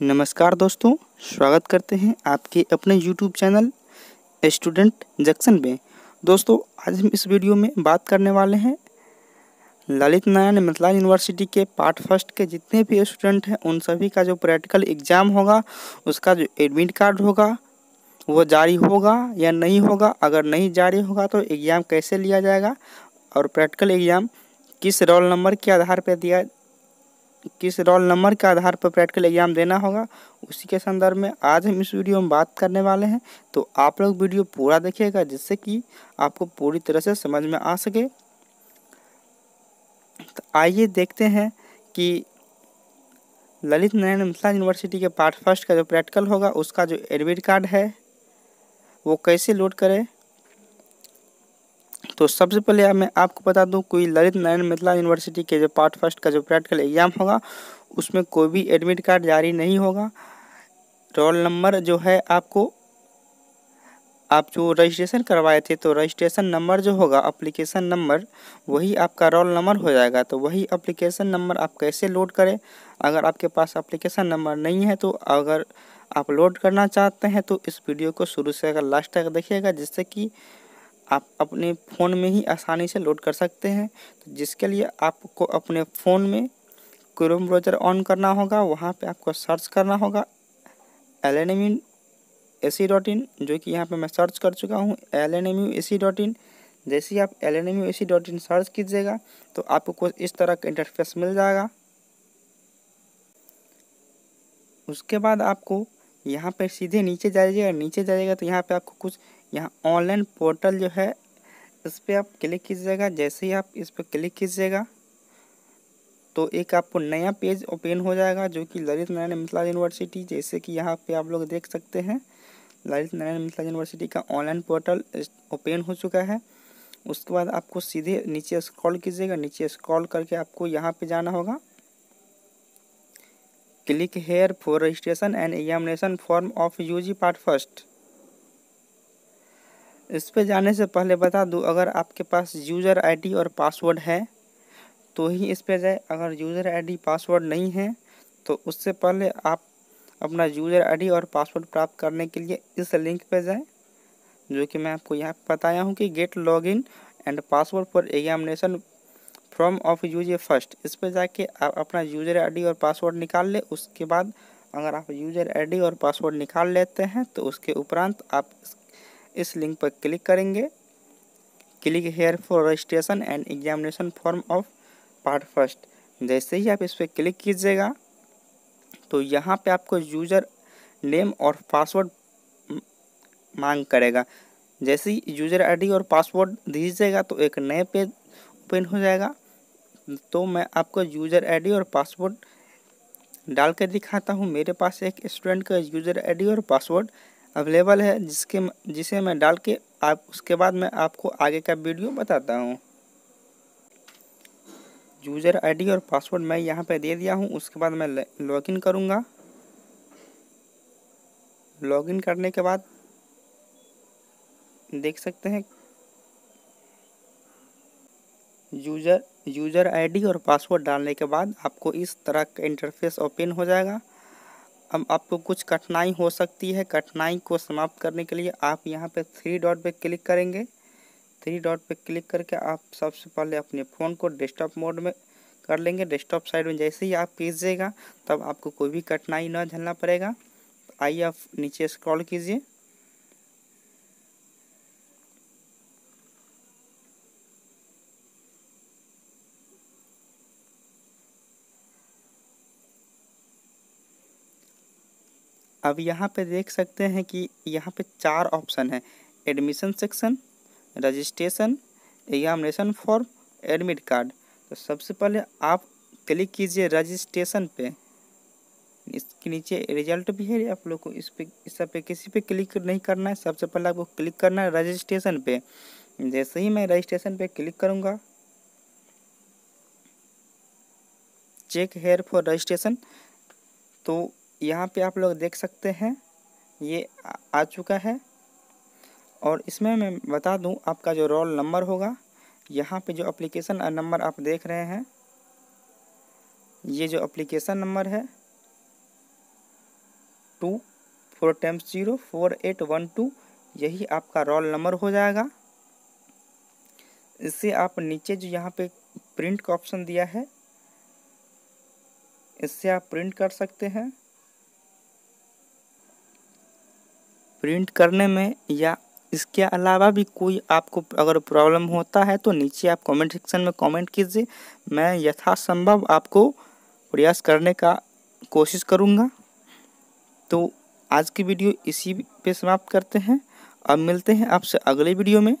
नमस्कार दोस्तों स्वागत करते हैं आपके अपने YouTube चैनल स्टूडेंट जक्शन में दोस्तों आज हम इस वीडियो में बात करने वाले हैं ललित नारायण मिथिला यूनिवर्सिटी के पार्ट फर्स्ट के जितने भी स्टूडेंट हैं उन सभी का जो प्रैक्टिकल एग्ज़ाम होगा उसका जो एडमिट कार्ड होगा वो जारी होगा या नहीं होगा अगर नहीं जारी होगा तो एग्ज़ाम कैसे लिया जाएगा और प्रैक्टिकल एग्ज़ाम किस रोल नंबर के आधार पर दिया किस रोल नंबर के आधार पर प्रैक्टिकल एग्जाम देना होगा उसी के संदर्भ में आज हम इस वीडियो में बात करने वाले हैं तो आप लोग वीडियो पूरा देखिएगा जिससे कि आपको पूरी तरह से समझ में आ सके तो आइए देखते हैं कि ललित नारायण मिथिला यूनिवर्सिटी के पार्ट फर्स्ट का जो प्रैक्टिकल होगा उसका जो एडमिट कार्ड है वो कैसे लोड करें तो सबसे पहले मैं आपको बता दूं कोई ललित नारायण मिथिला यूनिवर्सिटी के जो पार्ट फर्स्ट का जो प्रैक्टिकल एग्जाम होगा उसमें कोई भी एडमिट कार्ड जारी नहीं होगा रोल नंबर जो है आपको आप जो रजिस्ट्रेशन करवाए थे तो रजिस्ट्रेशन नंबर जो होगा अप्लीकेशन नंबर वही आपका रोल नंबर हो जाएगा तो वही अप्लीकेशन नंबर आप कैसे लोड करें अगर आपके पास अप्लीकेशन नंबर नहीं है तो अगर आप लोड करना चाहते हैं तो इस वीडियो को शुरू से अगर लास्ट तक देखिएगा जिससे कि आप अपने फ़ोन में ही आसानी से लोड कर सकते हैं तो जिसके लिए आपको अपने फ़ोन में क्रोम ब्राउज़र ऑन करना होगा वहाँ पे आपको सर्च करना होगा L N M U A C dot in जो कि यहाँ पे मैं सर्च कर चुका हूँ L N M U A C dot in जैसे ही आप L N M U A C dot in search कीजिएगा तो आपको कुछ इस तरह का इंटरफेस मिल जाएगा उसके बाद आपको यहाँ पर सीधे नीचे जाइएगा नीचे जाइएगा तो यहाँ पे आपको कुछ यहाँ ऑनलाइन पोर्टल जो है इस पर आप क्लिक कीजिएगा जैसे ही आप इस पर क्लिक कीजिएगा तो एक आपको नया पेज ओपन हो जाएगा जो कि ललित नारायण मिथिला यूनिवर्सिटी जैसे कि यहाँ पे आप लोग देख सकते हैं ललित नारायण मिथिला यूनिवर्सिटी का ऑनलाइन पोर्टल ओपन हो चुका है उसके बाद आपको सीधे नीचे स्क्रॉल कीजिएगा नीचे स्क्रॉल करके आपको यहाँ पे जाना होगा click here for registration and examination form of U part first इस पे जाने से पहले बता दूँ अगर आपके पास यूज़र आईडी और पासवर्ड है तो ही इस पे जाए अगर यूज़र आईडी पासवर्ड नहीं है तो उससे पहले आप अपना यूज़र आईडी और पासवर्ड प्राप्त करने के लिए इस लिंक पे जाए जो कि मैं आपको यहाँ बताया हूँ कि get login and password for examination from of use first इस पर जाके आप अपना यूज़र आई और पासवर्ड निकाल ले उसके बाद अगर आप यूज़र आई और पासवर्ड निकाल लेते हैं तो उसके उपरान्त आप इस लिंक पर क्लिक करेंगे click here for registration and examination form of part first जैसे ही आप इस पर क्लिक कीजिएगा तो यहाँ पे आपको यूज़र नेम और पासवर्ड मांग करेगा जैसे ही यूज़र आईडी और पासवर्ड दीजिएगा तो एक नए पेज ओपन हो जाएगा तो मैं आपको यूज़र आईडी और पासवर्ड डाल कर दिखाता हूँ मेरे पास एक स्टूडेंट का यूज़र आईडी और पासवर्ड अवेलेबल है जिसके जिसे मैं डाल के आप उसके बाद मैं आपको आगे का वीडियो बताता हूँ यूज़र आईडी और पासवर्ड मैं यहाँ पे दे दिया हूँ उसके बाद मैं लॉगिन करूँगा लॉगिन करने के बाद देख सकते हैं यूज़र यूज़र आईडी और पासवर्ड डालने के बाद आपको इस तरह का इंटरफेस ओपन हो जाएगा अब आपको कुछ कठिनाई हो सकती है कठिनाई को समाप्त करने के लिए आप यहाँ पे थ्री डॉट पे क्लिक करेंगे थ्री डॉट पे क्लिक करके आप सबसे पहले अपने फ़ोन को डेस्कटॉप मोड में कर लेंगे डेस्कटॉप साइड में जैसे ही आप पीसीएगा तब आपको कोई भी कठिनाई ना झेलना पड़ेगा आइए आप नीचे स्क्रॉल कीजिए अब यहाँ पे देख सकते हैं कि यहाँ पे चार ऑप्शन है admission section registration examination form admit card तो सबसे पहले आप क्लिक कीजिए रजिस्ट्रेशन पे इसके नीचे रिजल्ट भी है आप लोग को इस पे इस सब पे किसी पे क्लिक नहीं करना है सबसे पहले आपको क्लिक करना है रजिस्ट्रेशन पे जैसे ही मैं रजिस्ट्रेशन पे क्लिक करूँगा चेक हेयर फॉर रजिस्ट्रेशन तो यहाँ पे आप लोग देख सकते हैं ये आ चुका है और इसमें मैं बता दूं आपका जो रोल नंबर होगा यहाँ पे जो एप्लीकेशन नंबर आप देख रहे हैं ये जो एप्लीकेशन नंबर है two four times zero four eight one two यही आपका रोल नंबर हो जाएगा इससे आप नीचे जो यहाँ पे प्रिंट का ऑप्शन दिया है इससे आप प्रिंट कर सकते हैं प्रिंट करने में या इसके अलावा भी कोई आपको अगर प्रॉब्लम होता है तो नीचे आप कमेंट सेक्शन में कमेंट कीजिए मैं यथासंभव आपको प्रयास करने का कोशिश करूँगा तो आज की वीडियो इसी पे समाप्त करते हैं अब मिलते हैं आपसे अगले वीडियो में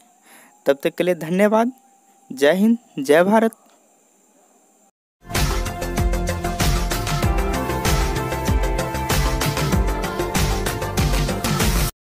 तब तक के लिए धन्यवाद जय हिंद जय भारत